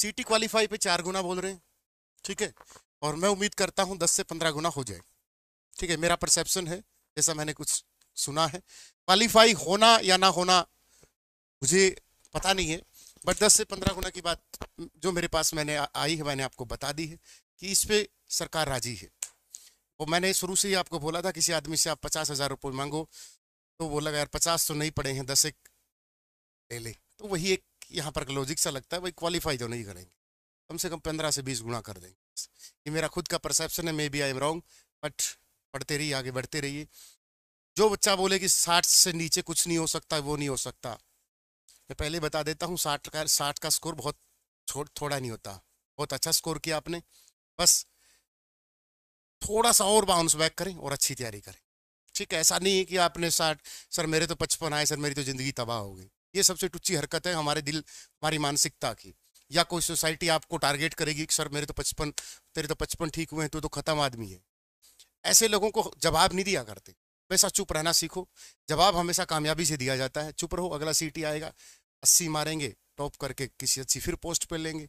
सीटी क्वालिफाई पे चार गुना बोल रहे हैं ठीक है और मैं उम्मीद करता हूँ दस से पंद्रह गुना हो जाए ठीक है मेरा परसेप्शन है जैसा मैंने कुछ सुना है क्वालिफाई होना या ना होना मुझे पता नहीं है बट दस से पंद्रह गुना की बात जो मेरे पास मैंने आई है मैंने आपको बता दी है कि इस पर सरकार राजी है और मैंने शुरू से ही आपको बोला था किसी आदमी से आप पचास हज़ार रुपये मांगो तो बोला यार पचास तो नहीं पड़े हैं दस एक ले ले तो वही एक यहाँ पर लॉजिक सा लगता है भाई क्वालिफाई तो नहीं करेंगे कम से कम पंद्रह से बीस गुना कर देंगे ये मेरा खुद का परसेप्शन है may be I am wrong but पढ़ते रहिए आगे बढ़ते रहिए जो बच्चा बोले कि साठ से नीचे कुछ नहीं हो सकता वो नहीं हो सकता मैं पहले बता देता हूँ साठ का साठ का स्कोर बहुत छोट थोड़ा नहीं होता बहुत अच्छा स्कोर किया आपने बस थोड़ा सा और बाउंस बैक करें और अच्छी तैयारी करें ठीक है ऐसा नहीं है कि आपने साठ सर मेरे तो पचपन आए सर मेरी तो ज़िंदगी तबाह हो गई ये सबसे टुच्ची हरकत है हमारे दिल हमारी मानसिकता की या कोई सोसाइटी आपको टारगेट करेगी कि सर मेरे तो पचपन तेरे तो पचपन ठीक हुए हैं तो तो ख़त्म आदमी है ऐसे लोगों को जवाब नहीं दिया करते वैसा चुप रहना सीखो जवाब हमेशा कामयाबी से दिया जाता है चुप रहो अगला सीटी आएगा अस्सी मारेंगे टॉप करके किसी अच्छी फिर पोस्ट पर लेंगे